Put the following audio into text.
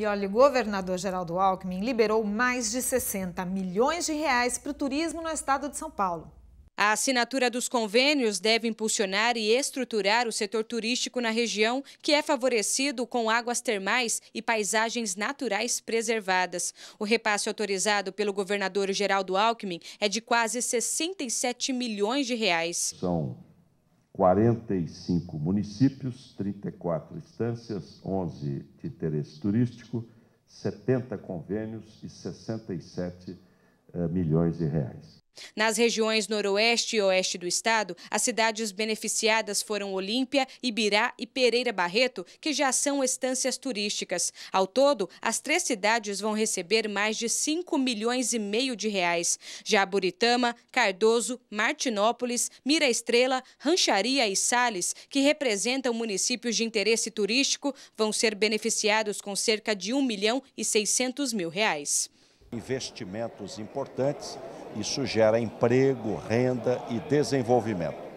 E olha, o governador Geraldo Alckmin liberou mais de 60 milhões de reais para o turismo no estado de São Paulo. A assinatura dos convênios deve impulsionar e estruturar o setor turístico na região, que é favorecido com águas termais e paisagens naturais preservadas. O repasse autorizado pelo governador Geraldo Alckmin é de quase 67 milhões de reais. São 45 municípios, 34 instâncias, 11 de interesse turístico, 70 convênios e 67 eh, milhões de reais. Nas regiões noroeste e oeste do estado, as cidades beneficiadas foram Olímpia, Ibirá e Pereira Barreto, que já são estâncias turísticas. Ao todo, as três cidades vão receber mais de 5 milhões e meio de reais. Jaburitama, Cardoso, Martinópolis, Mira Estrela, Rancharia e Sales, que representam municípios de interesse turístico, vão ser beneficiados com cerca de 1 milhão e 600 mil reais. Investimentos importantes, isso gera emprego, renda e desenvolvimento.